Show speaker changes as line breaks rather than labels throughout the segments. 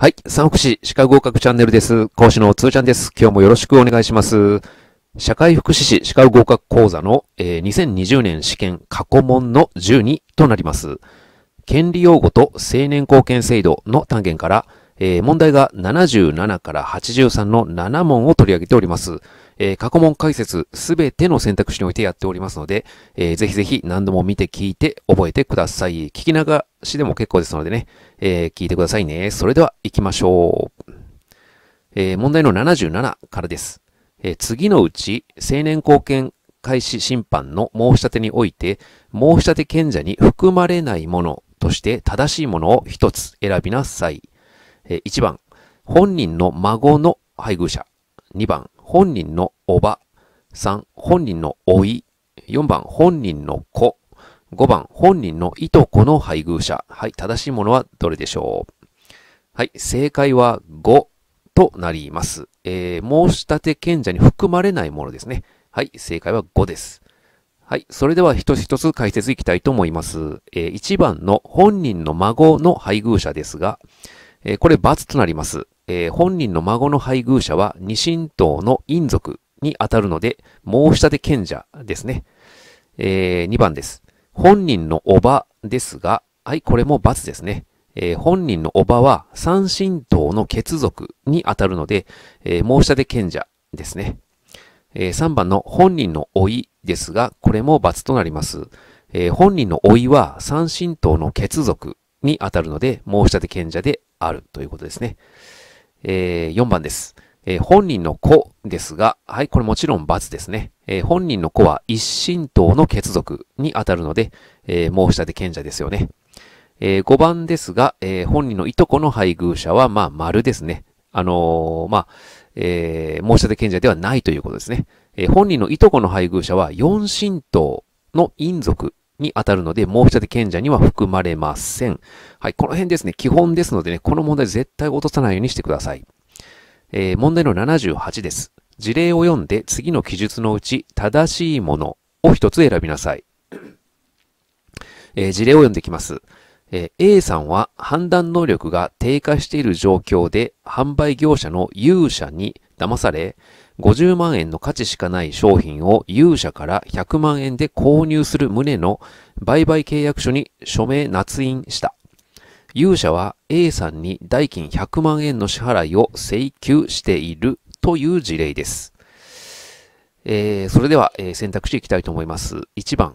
はい。三福祉、歯科合格チャンネルです。講師のつーちゃんです。今日もよろしくお願いします。社会福祉士歯科合格講座の、えー、2020年試験過去問の12となります。権利擁護と青年貢献制度の単元から、えー、問題が77から83の7問を取り上げております。えー、過去問解説すべての選択肢においてやっておりますので、えー、ぜひぜひ何度も見て聞いて覚えてください。聞き流しでも結構ですのでね、えー、聞いてくださいね。それでは行きましょう。えー、問題の77からです。えー、次のうち、青年貢献開始審判の申し立てにおいて、申し立て賢者に含まれないものとして正しいものを一つ選びなさい。えー、1番、本人の孫の配偶者。2番、本人のおば。3、本人のおい。4番、本人の子。5番、本人のいとこの配偶者。はい、正しいものはどれでしょうはい、正解は5となります。えー、申し立て賢者に含まれないものですね。はい、正解は5です。はい、それでは一つ一つ解説いきたいと思います。えー、1番の本人の孫の配偶者ですが、えー、これ×となります。えー、本人の孫の配偶者は二神道の陰族にあたるので、申し立て賢者ですね。えー、2番です。本人のおばですが、はい、これも罰ですね。えー、本人のおばは三神道の血族にあたるので、えー、申し立て賢者ですね。えー、3番の本人の老いですが、これも罰となります。えー、本人の老いは三神道の血族にあたるので、申し立て賢者であるということですね。えー、4番です。えー、本人の子ですが、はい、これもちろん罰ですね。えー、本人の子は一神党の血族に当たるので、えー、申し立て賢者ですよね。えー、5番ですが、えー、本人のいとこの配偶者は、まあ、丸ですね。あのー、まあ、えー、申し立て賢者ではないということですね。えー、本人のいとこの配偶者は、四神党の陰族に当たるので、もう立て賢者には含まれません。はい、この辺ですね、基本ですのでね、この問題絶対落とさないようにしてください。えー、問題の78です。事例を読んで次の記述のうち正しいものを一つ選びなさい。えー、事例を読んできます。えー、A さんは判断能力が低下している状況で販売業者の勇者に騙され、50万円の価値しかない商品を勇者から100万円で購入する旨の売買契約書に署名捺印した。勇者は A さんに代金100万円の支払いを請求しているという事例です。えー、それでは、えー、選択肢いきたいと思います。1番、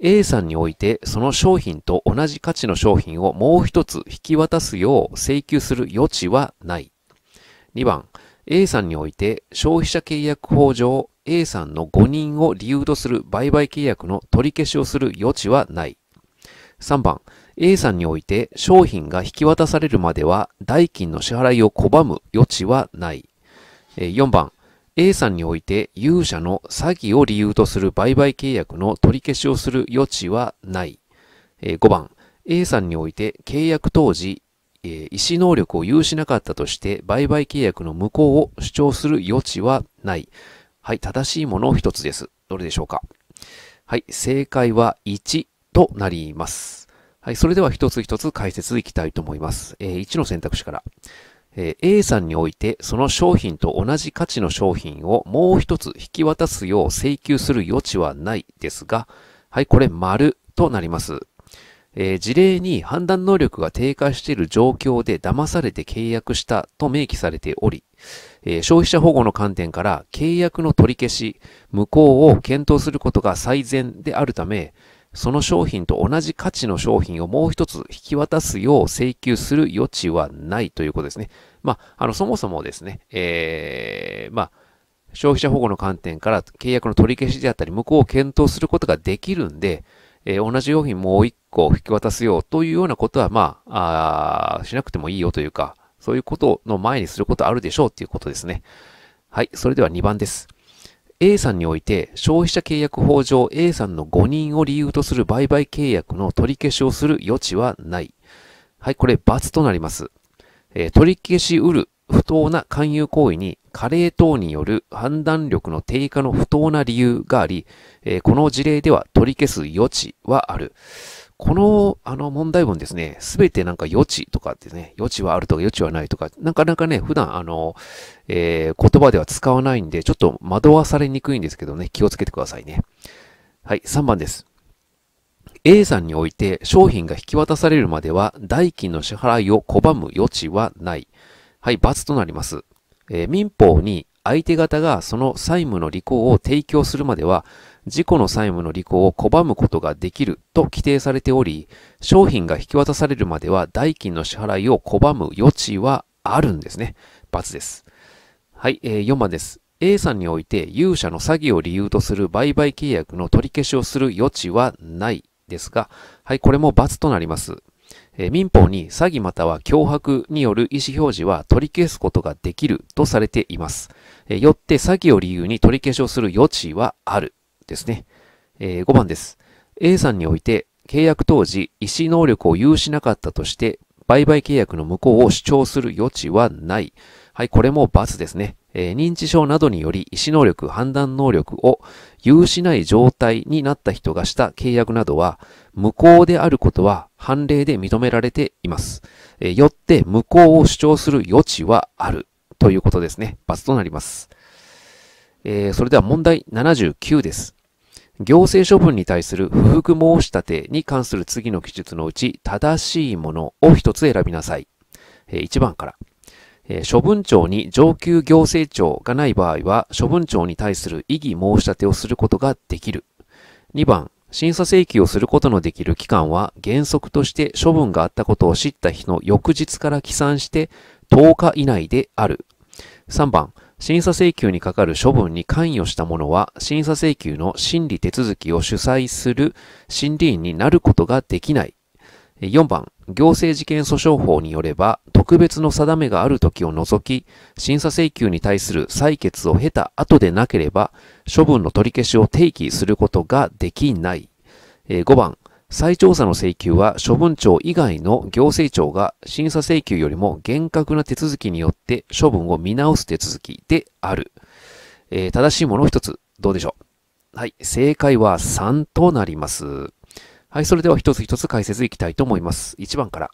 A さんにおいてその商品と同じ価値の商品をもう一つ引き渡すよう請求する余地はない。2番、A さんにおいて消費者契約法上 A さんの誤認を理由とする売買契約の取り消しをする余地はない。3番、A さんにおいて商品が引き渡されるまでは代金の支払いを拒む余地はない。4番、A さんにおいて勇者の詐欺を理由とする売買契約の取り消しをする余地はない。5番、A さんにおいて契約当時え意思能力を有しなかったとして売買契約の無効を主張する余地はない。はい、正しいものを一つです。どれでしょうかはい、正解は1となります。はい、それでは一つ一つ解説いきたいと思います。えー、1の選択肢から。えー、A さんにおいてその商品と同じ価値の商品をもう一つ引き渡すよう請求する余地はないですが、はい、これ丸となります。えー、事例に判断能力が低下している状況で騙されて契約したと明記されており、えー、消費者保護の観点から契約の取り消し、無効を検討することが最善であるため、その商品と同じ価値の商品をもう一つ引き渡すよう請求する余地はないということですね。まあ、あの、そもそもですね、えー、まあ、消費者保護の観点から契約の取り消しであったり、無効を検討することができるんで、えー、同じ用品もう一個引き渡すよというようなことは、まあ、あしなくてもいいよというか、そういうことの前にすることあるでしょうということですね。はい、それでは2番です。A さんにおいて消費者契約法上 A さんの誤認を理由とする売買契約の取り消しをする余地はない。はい、これ罰となります。えー、取り消しうる不当な勧誘行為に加齢等による判断力の低下の不当な理由があり、えー、この事例では取り消す余地はある。この、あの問題文ですね、すべてなんか余地とかってね、余地はあるとか余地はないとか、なかなかね、普段あの、えー、言葉では使わないんで、ちょっと惑わされにくいんですけどね、気をつけてくださいね。はい、3番です。A さんにおいて商品が引き渡されるまでは代金の支払いを拒む余地はない。はい、罰となります。えー、民法に相手方がその債務の履行を提供するまでは、自己の債務の履行を拒むことができると規定されており、商品が引き渡されるまでは代金の支払いを拒む余地はあるんですね。罰です。はい、えー、4番です。A さんにおいて勇者の詐欺を理由とする売買契約の取り消しをする余地はないですが、はい、これも罰となります。え民法に詐欺または脅迫による意思表示は取り消すことができるとされています。えよって詐欺を理由に取り消しをする余地はある。ですね。え5番です。A さんにおいて契約当時意思能力を有しなかったとして売買契約の無効を主張する余地はない。はい、これも罰ですね。え認知症などにより意思能力、判断能力を有しない状態になった人がした契約などは、無効であることは判例で認められています。えよって、無効を主張する余地はある。ということですね。罰となります。えー、それでは問題79です。行政処分に対する不服申し立てに関する次の記述のうち、正しいものを一つ選びなさい。え1番から。えー、処分庁に上級行政庁がない場合は、処分庁に対する異議申し立てをすることができる。2番、審査請求をすることのできる期間は、原則として処分があったことを知った日の翌日から起算して10日以内である。3番、審査請求にかかる処分に関与した者は、審査請求の審理手続きを主催する審理員になることができない。4番、行政事件訴訟法によれば、特別の定めがある時を除き、審査請求に対する採決を経た後でなければ、処分の取り消しを提起することができない。5番、再調査の請求は処分庁以外の行政庁が審査請求よりも厳格な手続きによって処分を見直す手続きである。えー、正しいものを一つ、どうでしょうはい、正解は3となります。はい、それでは一つ一つ解説いきたいと思います。1番から。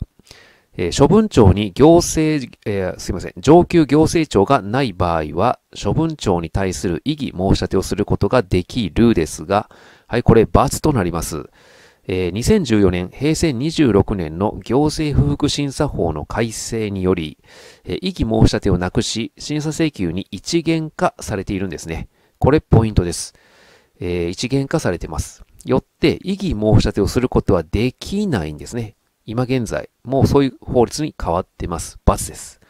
えー、処分庁に行政、えー、すいません、上級行政庁がない場合は、処分庁に対する異議申し立てをすることができるですが、はい、これ、罰となります。えー、2014年、平成26年の行政不服審査法の改正により、えー、異議申し立てをなくし、審査請求に一元化されているんですね。これ、ポイントです。えー、一元化されてます。よって異議申し立てをすることはできないんですね。今現在、もうそういう法律に変わってます。罰です。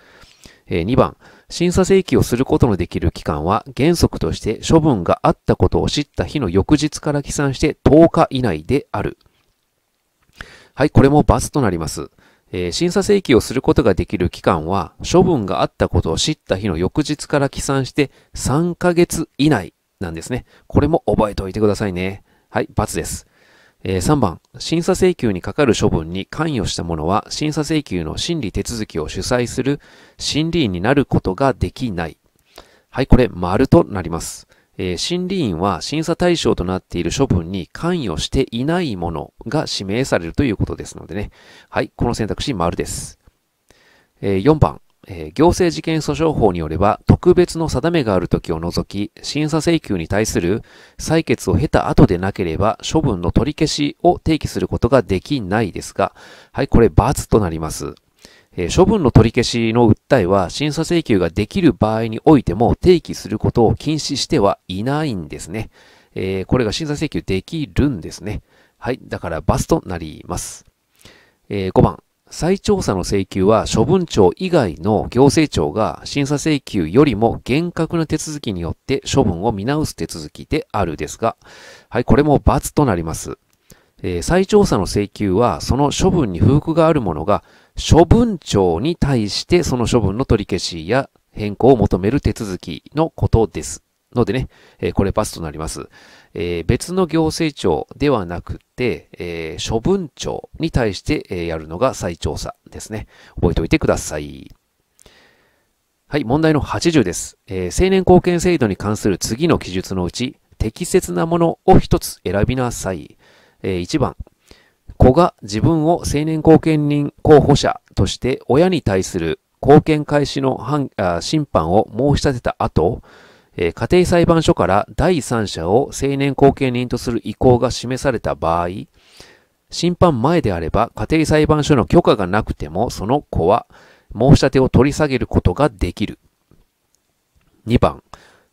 えー、2番、審査請求をすることのできる期間は原則として処分があったことを知った日の翌日から起算して10日以内である。はい、これも罰となります。えー、審査請求をすることができる期間は、処分があったことを知った日の翌日から起算して3ヶ月以内なんですね。これも覚えておいてくださいね。はい、×です。えー、3番、審査請求にかかる処分に関与した者は、審査請求の審理手続きを主催する審理員になることができない。はい、これ、丸となります。えー、審理員は審査対象となっている処分に関与していない者が指名されるということですのでね。はい、この選択肢、丸です。えー、4番、え行政事件訴訟法によれば、特別の定めがある時を除き、審査請求に対する採決を経た後でなければ、処分の取り消しを提起することができないですが、はい、これ、罰となります。え処分の取り消しの訴えは、審査請求ができる場合においても、提起することを禁止してはいないんですね。えー、これが審査請求できるんですね。はい、だから罰となります。えー、5番、再調査の請求は処分庁以外の行政庁が審査請求よりも厳格な手続きによって処分を見直す手続きであるですが、はい、これも罰となります。えー、再調査の請求はその処分に不服があるものが処分庁に対してその処分の取り消しや変更を求める手続きのことです。のでね、えー、これ罰となります。えー、別の行政庁ではなくて、えー、処分庁に対して、えやるのが再調査ですね。覚えておいてください。はい、問題の80です。えー、青年貢献制度に関する次の記述のうち、適切なものを一つ選びなさい。え1番、子が自分を青年貢献人候補者として親に対する貢献開始の審判を申し立てた後、え家庭裁判所から第三者を成年後見人とする意向が示された場合、審判前であれば家庭裁判所の許可がなくてもその子は申し立てを取り下げることができる。2番、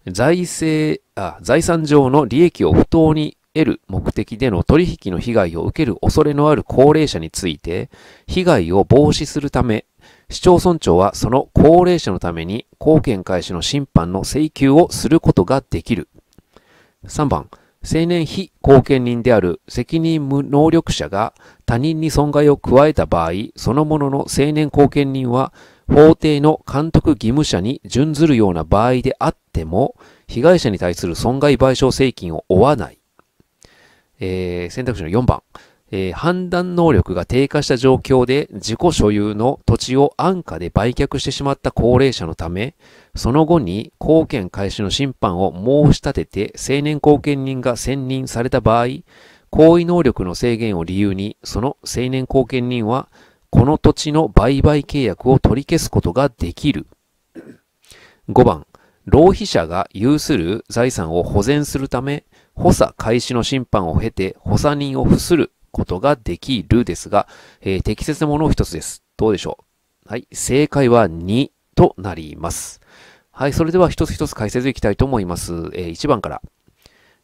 財政、あ、財産上の利益を不当に得る目的での取引の被害を受ける恐れのある高齢者について、被害を防止するため、市町村長はその高齢者のために貢献開始の審判の請求をすることができる。3番、青年非貢献人である責任無能力者が他人に損害を加えた場合、そのものの青年貢献人は法廷の監督義務者に準ずるような場合であっても、被害者に対する損害賠償請求を負わない。えー、選択肢の4番。えー、判断能力が低下した状況で自己所有の土地を安価で売却してしまった高齢者のため、その後に貢献開始の審判を申し立てて成年後見人が選任された場合、行為能力の制限を理由に、その成年後見人は、この土地の売買契約を取り消すことができる。5番、浪費者が有する財産を保全するため、補佐開始の審判を経て補佐人を付することができるですが、えー、適切なものを一つです。どうでしょうはい。正解は2となります。はい。それでは一つ一つ解説いきたいと思います。えー、1番から。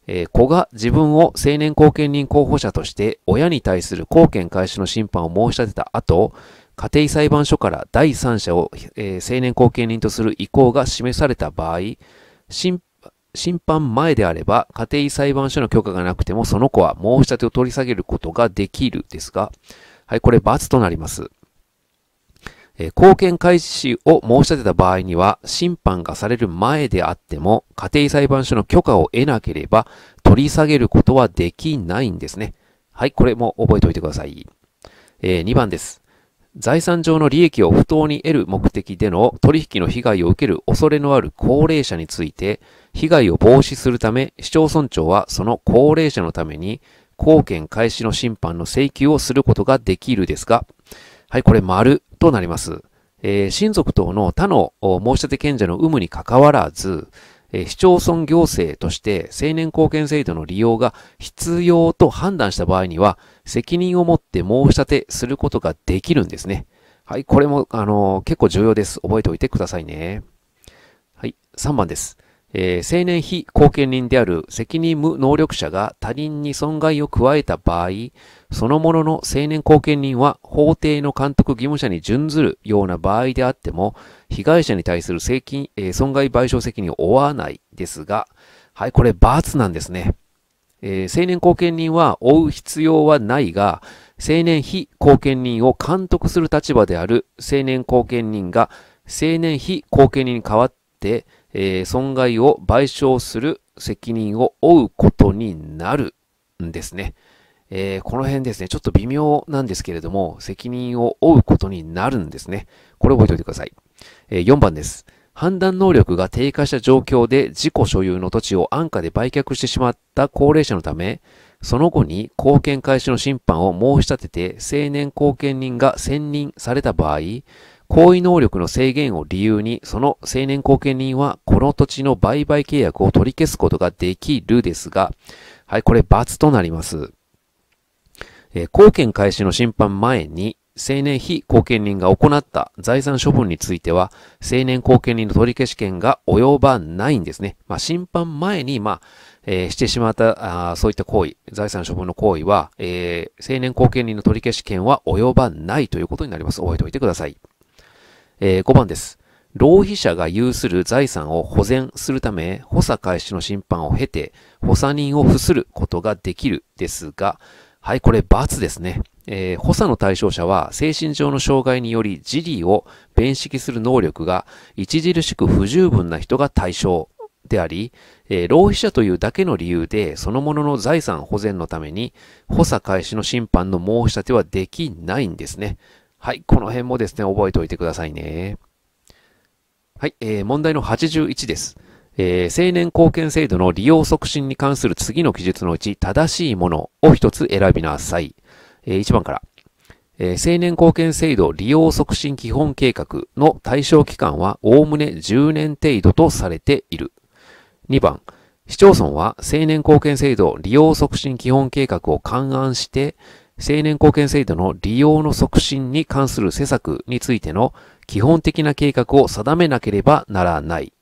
えー、子が自分を青年後見人候補者として親に対する貢献開始の審判を申し立てた後、家庭裁判所から第三者を、えー、青年後見人とする意向が示された場合、審審判前であれば、家庭裁判所の許可がなくても、その子は申し立てを取り下げることができるですが、はい、これ罰となります。えー、貢献開始を申し立てた場合には、審判がされる前であっても、家庭裁判所の許可を得なければ、取り下げることはできないんですね。はい、これも覚えておいてください。えー、2番です。財産上の利益を不当に得る目的での取引の被害を受ける恐れのある高齢者について、被害を防止するため、市町村長はその高齢者のために、貢献開始の審判の請求をすることができるですが、はい、これ丸となります。えー、親族等の他の申し立て権者の有無に関わらず、え市町村行政として青年貢献制度の利用が必要と判断した場合には、責任を持って申し立てすることができるんですね。はい、これも、あの結構重要です。覚えておいてくださいね。はい、3番です。えー、青年非貢献人である責任無能力者が他人に損害を加えた場合、そのものの青年貢献人は法廷の監督義務者に準ずるような場合であっても、被害者に対する責任、えー、損害賠償責任を負わないですが、はい、これ罰なんですね。えー、青年後見人は負う必要はないが、青年非後見人を監督する立場である青年後見人が青年非後見人に代わって、えー、損害を賠償する責任を負うことになるんですね。えー、この辺ですね、ちょっと微妙なんですけれども、責任を負うことになるんですね。これ覚えておいてください。え4番です。判断能力が低下した状況で自己所有の土地を安価で売却してしまった高齢者のため、その後に貢献開始の審判を申し立てて青年貢献人が選任された場合、行為能力の制限を理由に、その青年貢献人はこの土地の売買契約を取り消すことができるですが、はい、これ罰となります。え貢献開始の審判前に、青年非後見人が行った財産処分については、青年後見人の取り消し権が及ばないんですね。まあ、審判前に、まあ、えー、してしまったあ、そういった行為、財産処分の行為は、えー、青年後見人の取り消し権は及ばないということになります。覚えておいてください。えー、5番です。浪費者が有する財産を保全するため、補佐開始の審判を経て、補佐人を付することができるですが、はい、これ、罰ですね。えー、補佐の対象者は精神上の障害によりジリーを弁識する能力が著しく不十分な人が対象であり、えー、浪費者というだけの理由でそのものの財産保全のために補佐開始の審判の申し立てはできないんですね。はい、この辺もですね、覚えておいてくださいね。はい、えー、問題の81です。えー、青年貢献制度の利用促進に関する次の記述のうち正しいものを一つ選びなさい。えー、1番から、えー、青年貢献制度利用促進基本計画の対象期間はおおむね10年程度とされている。2番、市町村は青年貢献制度利用促進基本計画を勘案して、青年貢献制度の利用の促進に関する施策についての基本的な計画を定めなければならない。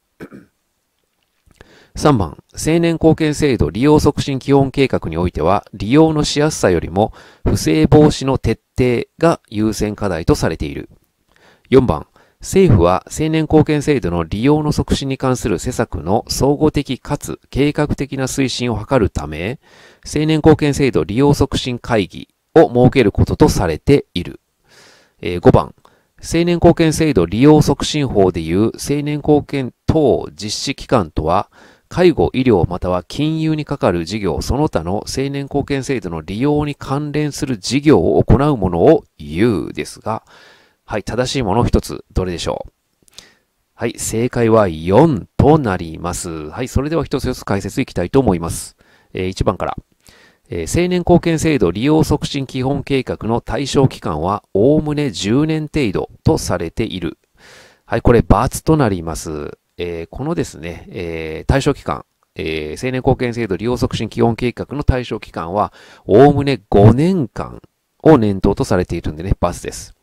3番、青年貢献制度利用促進基本計画においては、利用のしやすさよりも、不正防止の徹底が優先課題とされている。4番、政府は青年貢献制度の利用の促進に関する施策の総合的かつ計画的な推進を図るため、青年貢献制度利用促進会議を設けることとされている。えー、5番、青年貢献制度利用促進法でいう青年貢献等実施機関とは、介護、医療または金融にかかる事業、その他の青年貢献制度の利用に関連する事業を行うものを言うですが、はい、正しいもの一つ、どれでしょうはい、正解は4となります。はい、それでは一つ一つ解説いきたいと思います。えー、1番から。えー、青年貢献制度利用促進基本計画の対象期間は、おおむね10年程度とされている。はい、これ、罰となります。えー、このですね、えー、対象期間、えー、青年貢献制度利用促進基本計画の対象期間は、おおむね5年間を念頭とされているんでね、バスです。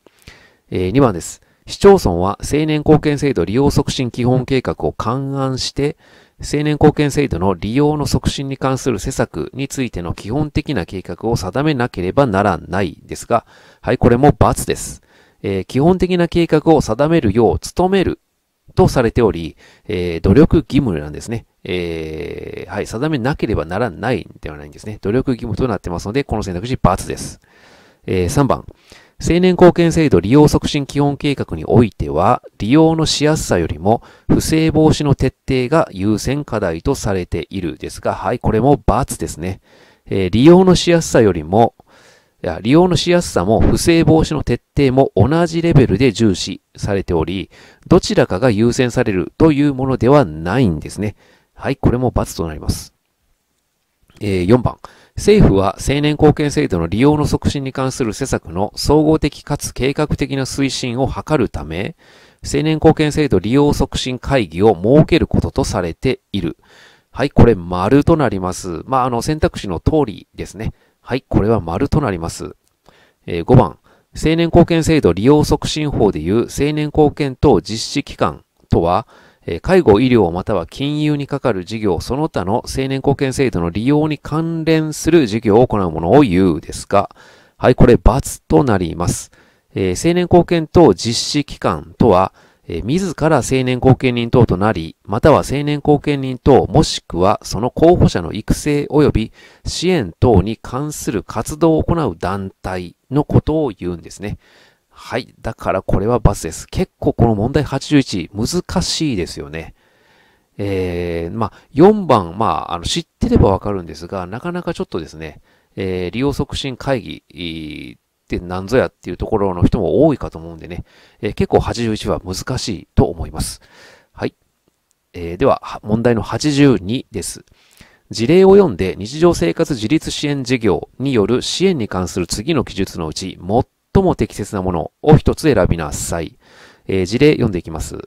えー、2番です。市町村は青年貢献制度利用促進基本計画を勘案して、青年貢献制度の利用の促進に関する施策についての基本的な計画を定めなければならないですが、はい、これも×です。えー、基本的な計画を定めるよう努めるとされており、えー、努力義務なんですね。えー、はい、定めなければならないんではないんですね。努力義務となってますので、この選択肢×です。えー、3番。青年貢献制度利用促進基本計画においては、利用のしやすさよりも、不正防止の徹底が優先課題とされているですが、はい、これも×ですね。えー、利用のしやすさよりも、や利用のしやすさも不正防止の徹底も同じレベルで重視されており、どちらかが優先されるというものではないんですね。はい、これも罰となります。えー、4番。政府は青年貢献制度の利用の促進に関する施策の総合的かつ計画的な推進を図るため、青年貢献制度利用促進会議を設けることとされている。はい、これ丸となります。まあ、あの選択肢の通りですね。はい、これは丸となります。えー、5番、青年貢献制度利用促進法でいう青年貢献等実施機関とは、えー、介護医療または金融にかかる事業その他の青年貢献制度の利用に関連する事業を行うものを言うですが、はい、これ×となります。えー、青年貢献等実施機関とは、え自ら青年後見人等となり、または青年後見人等、もしくはその候補者の育成及び支援等に関する活動を行う団体のことを言うんですね。はい。だからこれは罰です。結構この問題81、難しいですよね。えー、まあ、4番、まあ、あの、知ってればわかるんですが、なかなかちょっとですね、えー、利用促進会議って何ぞやっていうところの人も多いかと思うんでね、えー、結構81は難しいと思います。はい。えー、では、問題の82です。事例を読んで日常生活自立支援事業による支援に関する次の記述のうち、最も適切なものを一つ選びなさい。えー、事例読んでいきます。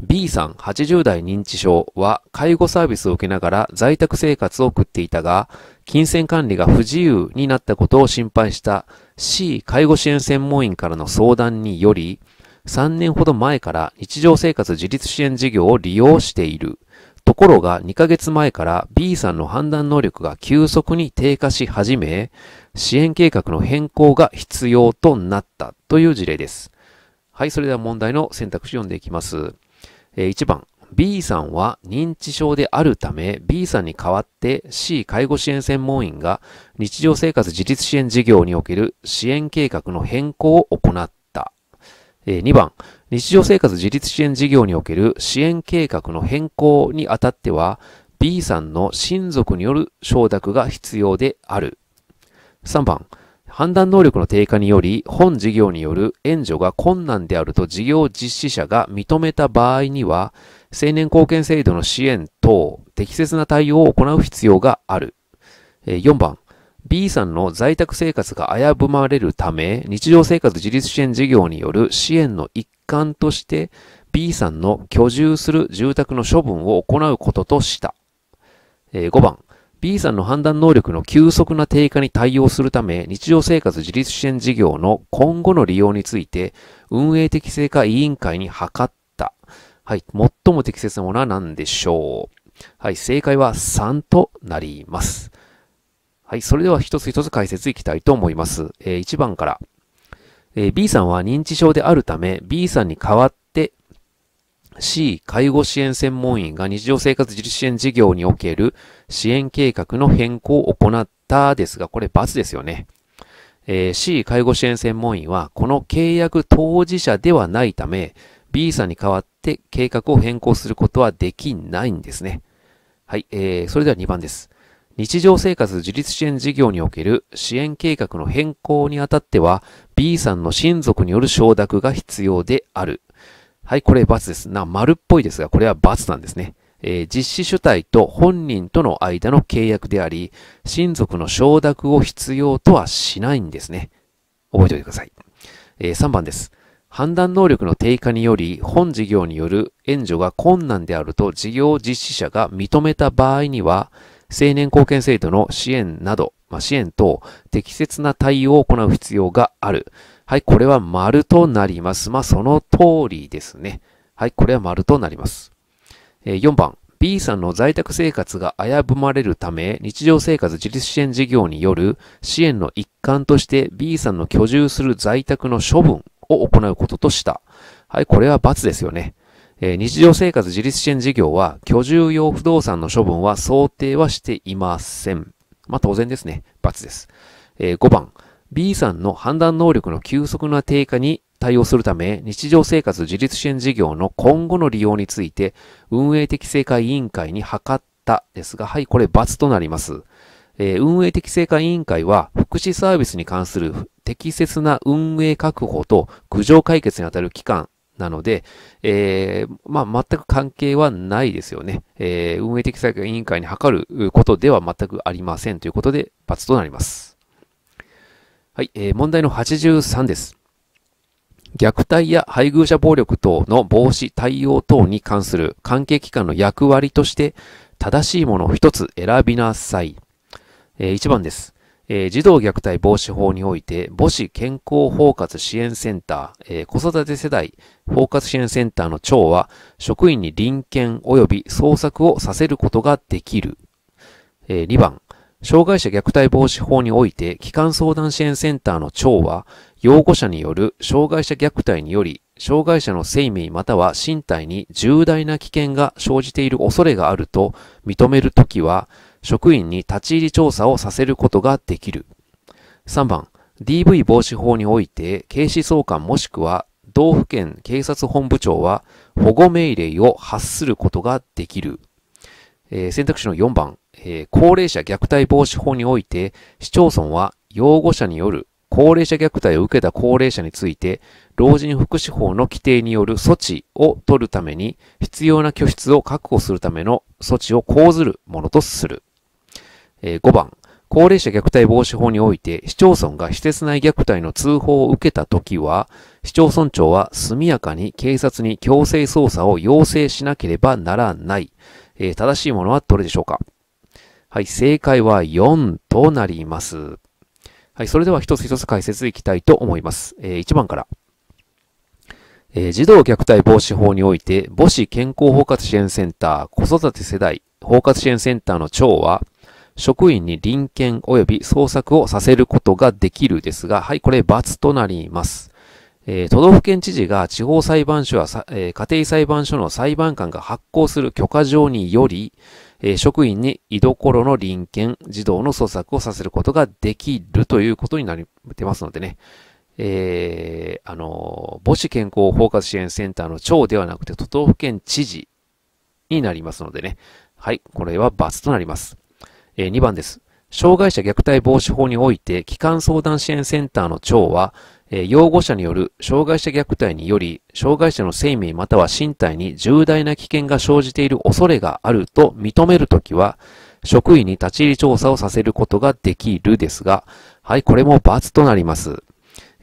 B さん80代認知症は介護サービスを受けながら在宅生活を送っていたが、金銭管理が不自由になったことを心配した C 介護支援専門員からの相談により、3年ほど前から日常生活自立支援事業を利用している。ところが2ヶ月前から B さんの判断能力が急速に低下し始め、支援計画の変更が必要となったという事例です。はい、それでは問題の選択肢を読んでいきます。え1番、B さんは認知症であるため、B さんに代わって C 介護支援専門員が日常生活自立支援事業における支援計画の変更を行った。え2番、日常生活自立支援事業における支援計画の変更にあたっては、B さんの親族による承諾が必要である。3番、判断能力の低下により、本事業による援助が困難であると事業実施者が認めた場合には、青年貢献制度の支援等、適切な対応を行う必要がある。4番、B さんの在宅生活が危ぶまれるため、日常生活自立支援事業による支援の一環として、B さんの居住する住宅の処分を行うこととした。5番、B さんの判断能力の急速な低下に対応するため、日常生活自立支援事業の今後の利用について、運営適正化委員会に諮った。はい、最も適切なものは何でしょうはい、正解は3となります。はい、それでは一つ一つ解説いきたいと思います。えー、1番から。えー、B さんは認知症であるため、B さんに代わっ C、介護支援専門員が日常生活自立支援事業における支援計画の変更を行ったですが、これ罰ですよね。えー、C、介護支援専門員は、この契約当事者ではないため、B さんに代わって計画を変更することはできないんですね。はい、えー、それでは2番です。日常生活自立支援事業における支援計画の変更にあたっては、B さんの親族による承諾が必要である。はい、これ×です。な、丸っぽいですが、これは×なんですね。えー、実施主体と本人との間の契約であり、親族の承諾を必要とはしないんですね。覚えておいてください。えー、3番です。判断能力の低下により、本事業による援助が困難であると事業実施者が認めた場合には、青年貢献制度の支援など、まあ、支援等、適切な対応を行う必要がある。はい、これは丸となります。まあ、その通りですね。はい、これは丸となります。えー、4番、B さんの在宅生活が危ぶまれるため、日常生活自立支援事業による支援の一環として B さんの居住する在宅の処分を行うこととした。はい、これは罰ですよね。えー、日常生活自立支援事業は、居住用不動産の処分は想定はしていません。まあ、当然ですね。罰です。えー、5番、B さんの判断能力の急速な低下に対応するため、日常生活自立支援事業の今後の利用について、運営適正化委員会に諮ったですが、はい、これ罰となります。えー、運営適正化委員会は、福祉サービスに関する適切な運営確保と苦情解決にあたる機関なので、えー、まあ、全く関係はないですよね。えー、運営的策委員会に諮ることでは全くありませんということで、罰となります。はい、えー、問題の83です。虐待や配偶者暴力等の防止対応等に関する関係機関の役割として、正しいものを一つ選びなさい。えー、1番です。えー、児童虐待防止法において、母子健康包括支援センター、えー、子育て世代包括支援センターの長は、職員に臨検及び捜索をさせることができる。えー、2番、障害者虐待防止法において、機関相談支援センターの長は、擁護者による障害者虐待により、障害者の生命または身体に重大な危険が生じている恐れがあると認めるときは、職員に立ち入り調査をさせることができる。3番、DV 防止法において、警視総監もしくは道府県警察本部長は保護命令を発することができる。えー、選択肢の4番、えー、高齢者虐待防止法において、市町村は養護者による高齢者虐待を受けた高齢者について、老人福祉法の規定による措置を取るために、必要な拠出を確保するための措置を講ずるものとする。えー、5番、高齢者虐待防止法において、市町村が施設内虐待の通報を受けたときは、市町村長は速やかに警察に強制捜査を要請しなければならない。えー、正しいものはどれでしょうかはい、正解は4となります。はい、それでは一つ一つ解説いきたいと思います。えー、1番から。えー、児童虐待防止法において、母子健康包括支援センター、子育て世代、包括支援センターの長は、職員に臨検及び捜索をさせることができるですが、はい、これ罰となります。えー、都道府県知事が地方裁判所や、えー、家庭裁判所の裁判官が発行する許可状により、えー、職員に居所の臨検、児童の捜索をさせることができるということになってますのでね。えー、あの、母子健康包括支援センターの長ではなくて都道府県知事になりますのでね。はい、これは罰となります。えー、2番です。障害者虐待防止法において、基幹相談支援センターの長は、えー、擁護者による障害者虐待により、障害者の生命または身体に重大な危険が生じている恐れがあると認めるときは、職員に立ち入り調査をさせることができるですが、はい、これも罰となります。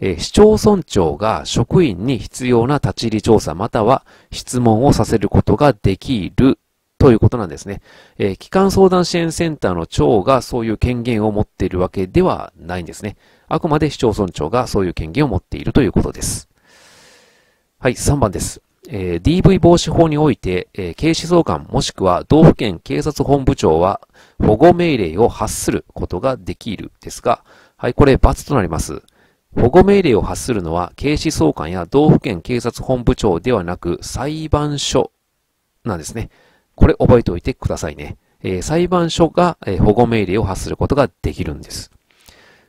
えー、市町村長が職員に必要な立ち入り調査または質問をさせることができるということなんですね。えー、機関相談支援センターの長がそういう権限を持っているわけではないんですね。あくまで市町村長がそういう権限を持っているということです。はい、3番です。えー、DV 防止法において、えー、警視総監もしくは道府県警察本部長は保護命令を発することができるですが、はい、これ罰となります。保護命令を発するのは警視総監や道府県警察本部長ではなく裁判所なんですね。これ覚えておいてくださいね。えー、裁判所が、え保護命令を発することができるんです。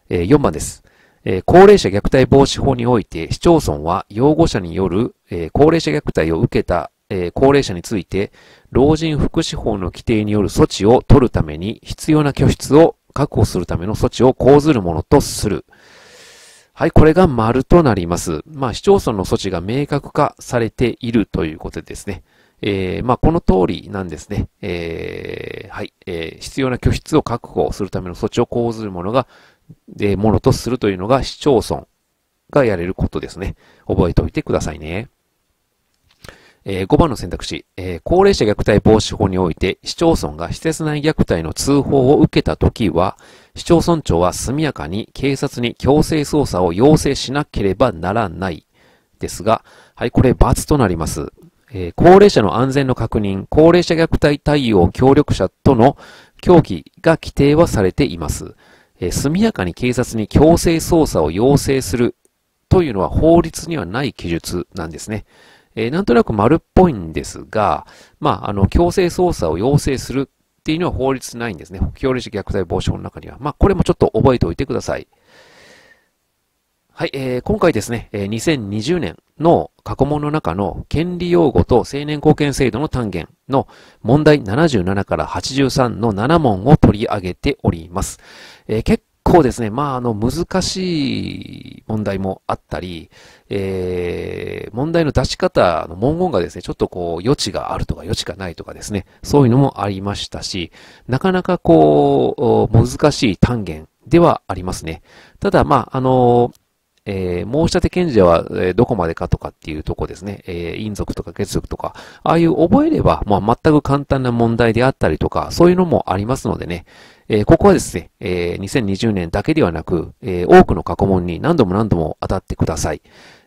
え4番です。え高齢者虐待防止法において、市町村は擁護者による、え高齢者虐待を受けた、え高齢者について、老人福祉法の規定による措置を取るために必要な拠出を確保するための措置を講ずるものとする。はい、これが丸となります。まあ、市町村の措置が明確化されているということですね。えー、まあ、この通りなんですね。えー、はい、えー、必要な拠出を確保するための措置を講ずるものが、えものとするというのが市町村がやれることですね。覚えておいてくださいね。えー、5番の選択肢、えー、高齢者虐待防止法において、市町村が施設内虐待の通報を受けたときは、市町村長は速やかに警察に強制捜査を要請しなければならない。ですが、はい、これ罰となります。えー、高齢者の安全の確認、高齢者虐待対応協力者との協議が規定はされています。えー、速やかに警察に強制捜査を要請するというのは法律にはない記述なんですね。えー、なんとなく丸っぽいんですが、まあ、あの、強制捜査を要請するっていうのは法律ないんですね。強力者虐待防止法の中には。まあ、これもちょっと覚えておいてください。はい、えー、今回ですね、えー、2020年の過去問の中の権利擁護と青年貢献制度の単元の問題77から83の7問を取り上げております。えー、結構ですね、まあ、あの、難しい問題もあったり、えー、問題の出し方の文言がですね、ちょっとこう、余地があるとか余地がないとかですね、そういうのもありましたし、なかなかこう、難しい単元ではありますね。ただ、まあ、あのーえー、申立検者は、えー、どこまでかとかっていうとこですね、えー、陰族とか血族とか、ああいう覚えれば、まあ、全く簡単な問題であったりとか、そういうのもありますのでね、えー、ここはですね、えー、2020年だけではなく、えー、多くの過去問に何度も何度も当たってください。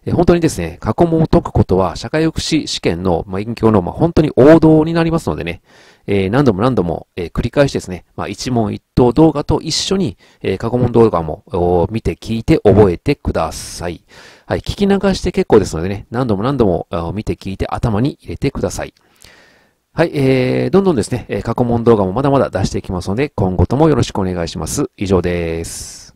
えー、本当にですね、過去問を解くことは社会福祉試験の、まあ、勉強の、まあ、本当に王道になりますのでね、えー、何度も何度も、えー、繰り返しですね、まあ、一問一答動画と一緒に、えー、過去問動画も見て聞いて覚えてください。はい、聞き流して結構ですのでね、何度も何度も見て聞いて頭に入れてください。はい、えー、どんどんですね、過去問動画もまだまだ出していきますので、今後ともよろしくお願いします。以上です。